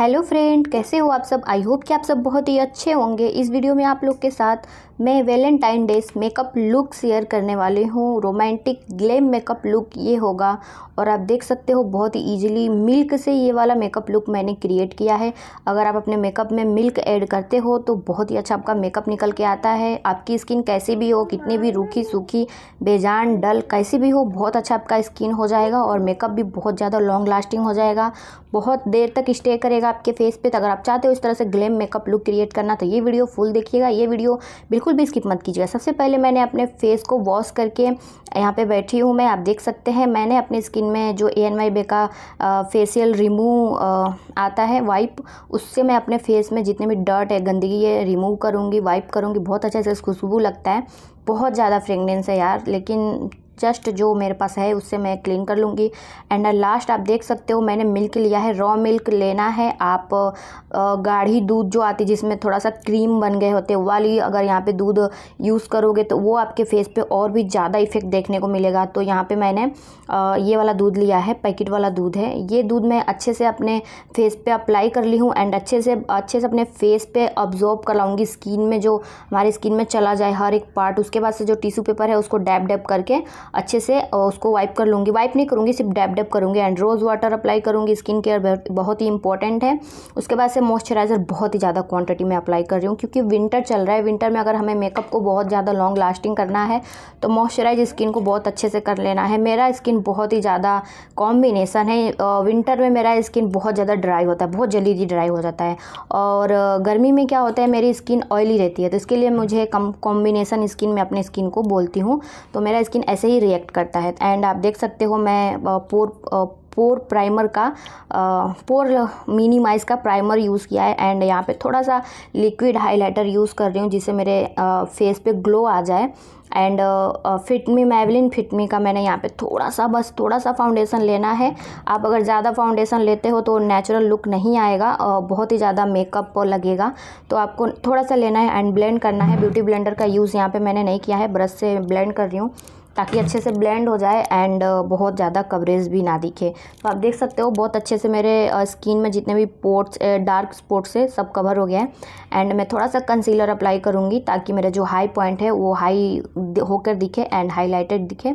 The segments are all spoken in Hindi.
हेलो फ्रेंड कैसे हो आप सब आई होप कि आप सब बहुत ही अच्छे होंगे इस वीडियो में आप लोग के साथ मैं Valentine day makeup look share करने वाली हूँ रोमांटिक ग्लैम मेकअप लुक ये होगा और आप देख सकते हो बहुत ही ईजिली मिल्क से ये वाला मेकअप लुक मैंने क्रिएट किया है अगर आप अपने मेकअप में मिल्क ऐड करते हो तो बहुत ही अच्छा आपका मेकअप निकल के आता है आपकी स्किन कैसी भी हो कितनी भी रूखी सूखी बेजान डल कैसी भी हो बहुत अच्छा आपका स्किन हो जाएगा और मेकअप भी बहुत ज़्यादा लॉन्ग लास्टिंग हो जाएगा बहुत देर तक स्टे करेगा जाएगा आपके फेस पे तो अगर आप चाहते हो इस तरह से ग्लेम मेकअप लुक क्रिएट करना तो ये वीडियो फुल देखिएगा ये वीडियो बिल्कुल भी स्किप मत कीजिएगा सबसे पहले मैंने अपने फेस को वॉश करके यहाँ पे बैठी हूँ मैं आप देख सकते हैं मैंने अपने स्किन में जो ए एन वाई बे का फेसियल रिमूव आता है वाइप उससे मैं अपने फेस में जितने भी डर्ट है गंदगी है रिमूव करूँगी वाइप करूँगी बहुत अच्छा से खुशबू लगता है बहुत ज़्यादा फ्रेगनेंस है यार लेकिन जस्ट जो मेरे पास है उससे मैं क्लीन कर लूँगी एंड लास्ट आप देख सकते हो मैंने मिल्क लिया है रॉ मिल्क लेना है आप गाढ़ी दूध जो आती है जिसमें थोड़ा सा क्रीम बन गए होते वाली अगर यहाँ पे दूध यूज़ करोगे तो वो आपके फेस पे और भी ज़्यादा इफ़ेक्ट देखने को मिलेगा तो यहाँ पे मैंने ये वाला दूध लिया है पैकेट वाला दूध है ये दूध मैं अच्छे से अपने फेस पर अप्लाई कर ली हूँ एंड अच्छे से अच्छे से अपने फेस ऑब्जॉर्ब कर कराऊँगी स्किन में जो हमारी स्किन में चला जाए हर एक पार्ट उसके बाद से जो टिश्यू पेपर है उसको डैप डैप करके अच्छे से उसको वाइप कर लूँगी वाइप नहीं करूँगी सिर्फ डैप डैप करूँगी एंड रोज़ वाटर अप्लाई करूँगी स्किन केयर बहुत ही इंपॉर्टेंट है उसके बाद से मॉइस्चराइज़र बहुत ही ज़्यादा क्वान्टिटी में अप्लाई कर रही हूँ क्योंकि विंटर चल रहा है विंटर में अगर हमें मेकअप को बहुत ज़्यादा लॉन्ग लास्टिंग करना है तो मॉइस्चराइज स्किन को बहुत अच्छे से कर लेना है मेरा स्किन बहुत ही ज़्यादा कॉम्बिनेसन है विंटर में मेरा स्किन बहुत ज़्यादा ड्राई होता है बहुत जल्दी ड्राई हो जाता है और गर्मी में क्या होता है मेरी स्किन ऑयली रहती है तो इसके लिए मुझे कम कॉम्बिनेसन स्किन में अपने स्किन को बोलती हूँ तो मेरा स्किन ऐसे ही ही रिएक्ट करता है एंड आप देख सकते हो मैं पोर पोर प्राइमर का पोर मिनिमाइज का प्राइमर यूज़ किया है एंड यहाँ पे थोड़ा सा लिक्विड हाइलाइटर यूज़ कर रही हूँ जिससे मेरे फेस पे ग्लो आ जाए एंड फिटमी मैवलिन फिटमी का मैंने यहाँ पे थोड़ा सा बस थोड़ा सा फाउंडेशन लेना है आप अगर ज़्यादा फाउंडेशन लेते हो तो नेचुरल लुक नहीं आएगा uh, बहुत ही ज़्यादा मेकअप लगेगा तो आपको थोड़ा सा लेना है एंड ब्लेंड करना है ब्यूटी ब्लेंडर का यूज़ यहाँ पे मैंने नहीं किया है ब्रश से ब्लेंड कर रही हूँ ताकि अच्छे से ब्लेंड हो जाए एंड uh, बहुत ज़्यादा कवरेज भी ना दिखे तो आप देख सकते हो बहुत अच्छे से मेरे स्किन uh, में जितने भी पोर्ट्स डार्क स्पॉट्स है सब कवर हो गया है एंड मैं थोड़ा सा कंसीलर अप्लाई करूँगी ताकि मेरा जो हाई पॉइंट है वो हाई होकर दिखे एंड हाईलाइटेड दिखे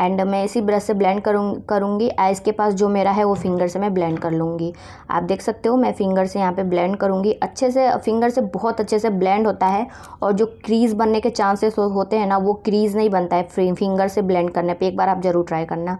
एंड मैं इसी ब्रश से ब्लेंड करूँ करूँगी आइज़ के पास जो मेरा है वो फिंगर से मैं ब्लेंड कर लूँगी आप देख सकते हो मैं फिंगर से यहाँ पे ब्लेंड करूँगी अच्छे से फिंगर से बहुत अच्छे से ब्लेंड होता है और जो क्रीज़ बनने के चांसेस होते हैं ना वो क्रीज़ नहीं बनता है फिंगर से ब्लेंड करने पर एक बार आप ज़रूर ट्राई करना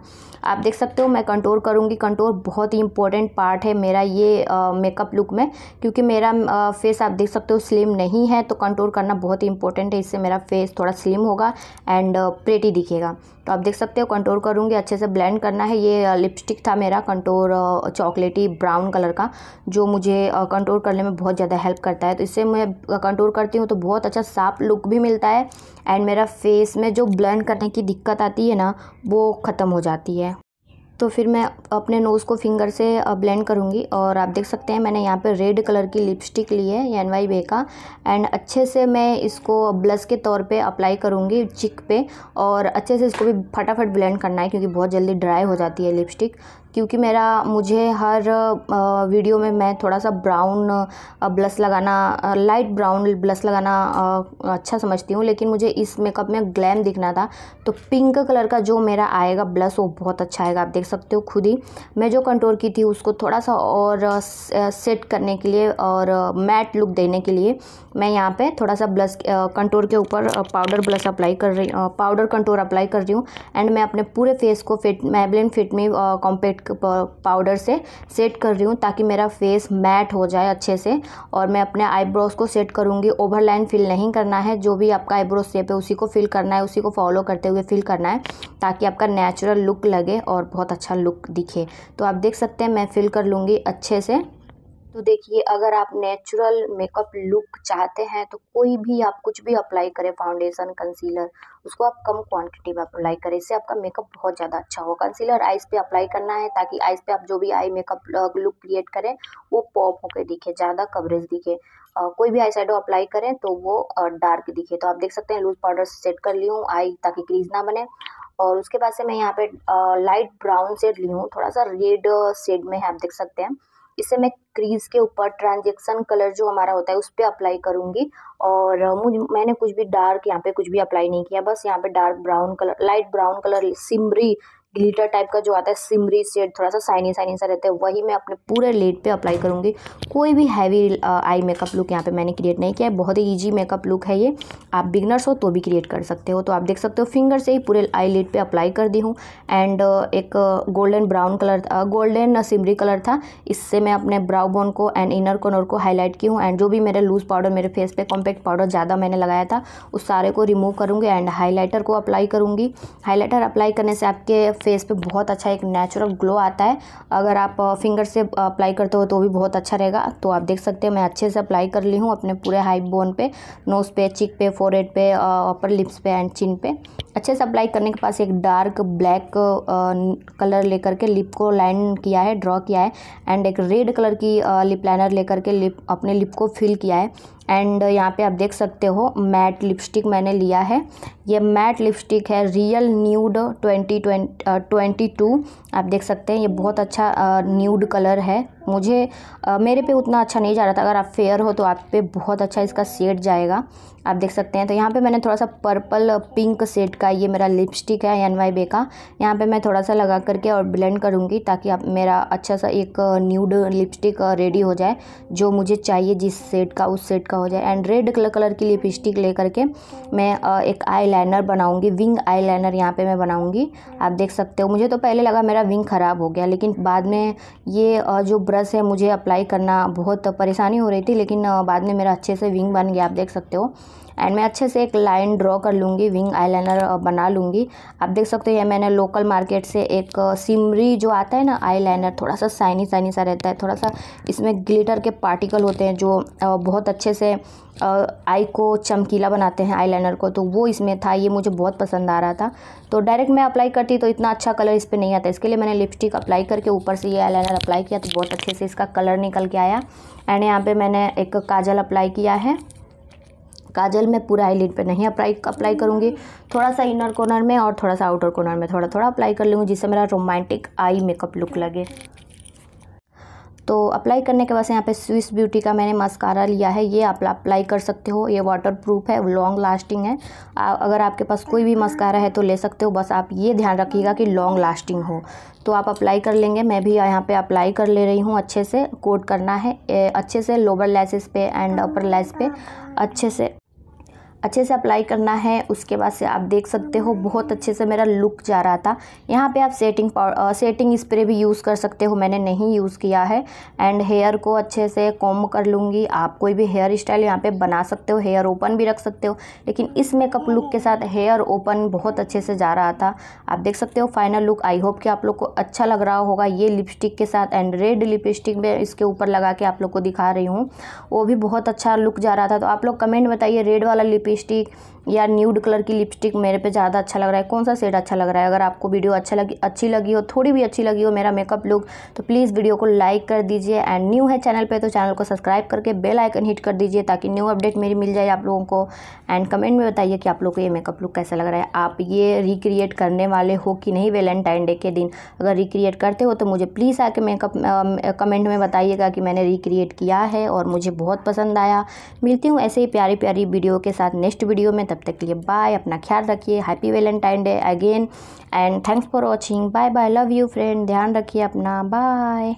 आप देख सकते हो मैं कंट्रोल करूँगी कंट्रोल बहुत ही इंपॉर्टेंट पार्ट है मेरा ये मेकअप लुक में क्योंकि मेरा फेस आप देख सकते हो स्लिम नहीं है तो कंट्रोल करना बहुत ही इंपॉर्टेंट है इससे मेरा फेस थोड़ा स्लिम होगा एंड प्रेटी दिखेगा तो आप देख सकते सकते हो कंटोर करूँगी अच्छे से ब्लेंड करना है ये लिपस्टिक था मेरा कंटोर चॉकलेटी ब्राउन कलर का जो मुझे कंटोर करने में बहुत ज़्यादा हेल्प करता है तो इससे मैं कंटोर करती हूँ तो बहुत अच्छा साफ लुक भी मिलता है एंड मेरा फेस में जो ब्लेंड करने की दिक्कत आती है ना वो ख़त्म हो जाती है तो फिर मैं अपने नोज़ को फिंगर से ब्लेंड करूँगी और आप देख सकते हैं मैंने यहाँ पे रेड कलर की लिपस्टिक ली है एन वाई बे का एंड अच्छे से मैं इसको ब्लश के तौर पे अप्लाई करूँगी चिक पे और अच्छे से इसको भी फटाफट ब्लेंड करना है क्योंकि बहुत जल्दी ड्राई हो जाती है लिपस्टिक क्योंकि मेरा मुझे हर वीडियो में मैं थोड़ा सा ब्राउन ब्लस लगाना लाइट ब्राउन ब्लस लगाना अच्छा समझती हूँ लेकिन मुझे इस मेकअप में ग्लैम दिखना था तो पिंक कलर का जो मेरा आएगा ब्लस वो बहुत अच्छा आएगा आप देख सकते हो खुद ही मैं जो कंट्रोल की थी उसको थोड़ा सा और सेट करने के लिए और मैट लुक देने के लिए मैं यहाँ पर थोड़ा सा ब्लस कंट्रोल के ऊपर पाउडर ब्लस अप्लाई कर रही पाउडर कंट्रोल अप्लाई कर रही हूँ एंड मैं अपने पूरे फेस को fit Maybelline fit me compact powder से सेट कर रही हूँ ताकि मेरा फेस मैट हो जाए अच्छे से और मैं अपने आईब्रोज़ को सेट करूँगी ओवरलाइन फिल नहीं करना है जो भी आपका आईब्रोज शेप है उसी को फिल करना है उसी को फॉलो करते हुए फिल करना है ताकि आपका नेचुरल लुक लगे और बहुत अच्छा लुक दिखे तो आप देख सकते हैं मैं फिल कर लूँगी अच्छे से तो देखिए अगर आप नेचुरल मेकअप लुक चाहते हैं तो कोई भी आप कुछ भी अप्लाई करें फाउंडेशन कंसीलर उसको आप कम क्वांटिटी में अप्लाई करें इससे आपका मेकअप बहुत ज़्यादा अच्छा होगा कंसीलर आइज़ पे अप्लाई करना है ताकि आइज़ पे आप जो भी आई मेकअप लुक क्रिएट करें वो पॉप होकर दिखे ज़्यादा कवरेज दिखे आ, कोई भी आई अप्लाई करें तो वो डार्क दिखे तो आप देख सकते हैं लूज पाउडर सेट कर ली हूँ आई ताकि क्रीज ना बने और उसके बाद से मैं यहाँ पे लाइट ब्राउन शेड ली हूँ थोड़ा सा रेड शेड में है आप देख सकते हैं इसे मैं क्रीज़ के ऊपर ट्रांजेक्शन कलर जो हमारा होता है उस पर अप्लाई करूंगी और मुझ मैंने कुछ भी डार्क यहाँ पे कुछ भी अप्लाई नहीं किया बस यहाँ पे dark brown colour light brown colour shimmery glitter type का जो आता है सिमरी शेड थोड़ा सा साइनी साइनी सा रहता है वही मैं अपने पूरे लेट पे अप्लाई करूँगी कोई भी हैवी आई मेकअप लुक यहाँ पे मैंने क्रिएट नहीं किया है बहुत ही ईजी मेकअप लुक है ये आप बिगनर्स हो तो भी क्रिएट कर सकते हो तो आप देख सकते हो फिंगर से ही पूरे आई लेट पर अप्लाई कर दी हूँ एंड uh, एक golden brown colour golden shimmery colour था इससे मैं अपने ब्राउ बोन को एंड इनर कॉर्नर को हाईलाइट की हूँ एंड जो भी मेरे लूज़ पाउडर मेरे फेस पर कॉम्पैक्ट पाउडर ज़्यादा मैंने लगाया था उस सारे को रिमूव करूँगी एंड हाईलाइटर को अप्लाई करूँगी हाईलाइटर अप्लाई करने से आपके फेस पे बहुत अच्छा एक नेचुरल ग्लो आता है अगर आप फिंगर से अप्लाई करते हो तो भी बहुत अच्छा रहेगा तो आप देख सकते हैं मैं अच्छे से अप्लाई कर ली हूँ अपने पूरे हाइप बोन पे नोज़ पे चिक पे फोरहेड पे अपर लिप्स पे एंड चिन पे अच्छे से अप्लाई करने के पास एक डार्क ब्लैक कलर लेकर के लिप को लाइन किया है ड्रॉ किया है एंड एक रेड कलर की लिप लाइनर लेकर के लिप अपने लिप को फिल किया है एंड uh, यहाँ पे आप देख सकते हो मैट लिपस्टिक मैंने लिया है ये मैट लिपस्टिक है real nude twenty twenty two आप देख सकते हैं ये बहुत अच्छा न्यूड uh, कलर है मुझे आ, मेरे पे उतना अच्छा नहीं जा रहा था अगर आप फेयर हो तो आप पे बहुत अच्छा इसका सेट जाएगा आप देख सकते हैं तो यहाँ पे मैंने थोड़ा सा पर्पल पिंक सेट का ये मेरा लिपस्टिक है एन वाई बे का यहाँ पे मैं थोड़ा सा लगा करके और ब्लेंड करूँगी ताकि आप मेरा अच्छा सा एक न्यूड लिपस्टिक रेडी हो जाए जो मुझे चाहिए जिस सेट का उस सेट का हो जाए एंड रेड कलर कलर की लिपस्टिक ले करके मैं एक आई लाइनर बनाऊँगी विंग आई लाइनर यहाँ पर मैं बनाऊँगी आप देख सकते हो मुझे तो पहले लगा मेरा विंग ख़राब हो गया लेकिन बाद में ये जो ब्रश है मुझे अप्लाई करना बहुत परेशानी हो रही थी लेकिन बाद में मेरा अच्छे से विंग बन गया आप देख सकते हो एंड मैं अच्छे से एक लाइन ड्रॉ कर लूँगी विंग आईलाइनर बना लूँगी आप देख सकते हो ये मैंने लोकल मार्केट से एक सिमरी जो आता है ना आईलाइनर थोड़ा सा साइनी साइनी सा रहता है थोड़ा सा इसमें ग्लिटर के पार्टिकल होते हैं जो बहुत अच्छे से आई को चमकीला बनाते हैं आईलाइनर को तो वो इसमें था ये मुझे बहुत पसंद आ रहा था तो डायरेक्ट मैं अप्लाई करती तो इतना अच्छा कलर इस पर नहीं आता इसके लिए मैंने लिपस्टिक अप्लाई करके ऊपर से ये आईलाइनर अप्लाई किया तो बहुत अच्छे से इसका कलर निकल के आया एंड यहाँ पे मैंने एक काजल अप्लाई किया है काजल मैं पूरा आईलिड पे नहीं अप्लाई अप्लाई करूँगी थोड़ा सा इनर कॉर्नर में और थोड़ा सा आउटर कॉर्नर में थोड़ा थोड़ा अप्लाई कर लूँगी जिससे मेरा रोमांटिक आई मेकअप लुक लगे तो अप्लाई करने के बाद यहाँ पे स्विस ब्यूटी का मैंने मस्कारा लिया है ये आप अप्लाई कर सकते हो ये वाटर प्रूफ है लॉन्ग लास्टिंग है अगर आपके पास कोई भी मस्कारा है तो ले सकते हो बस आप ये ध्यान रखिएगा कि लॉन्ग लास्टिंग हो तो आप अप्लाई कर लेंगे मैं भी यहाँ पे अप्लाई कर ले रही हूँ अच्छे से कोट करना है अच्छे से लोअर लैसेस पे एंड अपर लैस पे अच्छे से अच्छे से अप्लाई करना है उसके बाद से आप देख सकते हो बहुत अच्छे से मेरा लुक जा रहा था यहाँ पे आप सेटिंग पाउडर सेटिंग स्प्रे भी यूज़ कर सकते हो मैंने नहीं यूज़ किया है एंड हेयर को अच्छे से कॉम कर लूँगी आप कोई भी हेयर स्टाइल यहाँ पे बना सकते हो हेयर ओपन भी रख सकते हो लेकिन इस मेकअप लुक के साथ हेयर ओपन बहुत अच्छे से जा रहा था आप देख सकते हो फाइनल लुक आई होप कि आप लोग को अच्छा लग रहा होगा ये लिपस्टिक के साथ एंड रेड लिपस्टिक में इसके ऊपर लगा के आप लोग को दिखा रही हूँ वो भी बहुत अच्छा लुक जा रहा था तो आप लोग कमेंट बताइए रेड वाला लिप पेस्ट्री या न्यूड कलर की लिपस्टिक मेरे पे ज़्यादा अच्छा लग रहा है कौन सा शेड अच्छा लग रहा है अगर आपको वीडियो अच्छा लगी अच्छी लगी हो थोड़ी भी अच्छी लगी हो मेरा मेकअप लुक तो प्लीज़ वीडियो को लाइक कर दीजिए एंड न्यू है चैनल पे तो चैनल को सब्सक्राइब करके बेल आइकन हिट कर दीजिए ताकि न्यू अपडेट मेरी मिल जाए आप लोगों को एंड कमेंट में बताइए कि आप लोग को ये मेकअप लुक कैसा लग रहा है आप ये रिक्रिएट करने वाले हो कि नहीं वेलेंटाइन डे के दिन अगर रिक्रिएट करते हो तो मुझे प्लीज़ आके मेकअप कमेंट में बताइएगा कि मैंने रिक्रिएट किया है और मुझे बहुत पसंद आया मिलती हूँ ऐसे ही प्यारी प्यारी वीडियो के साथ नेक्स्ट वीडियो में तब तक के लिए बाय अपना ख्याल रखिए happy Valentine day again and thanks for watching bye bye love you friend ध्यान रखिए अपना बाय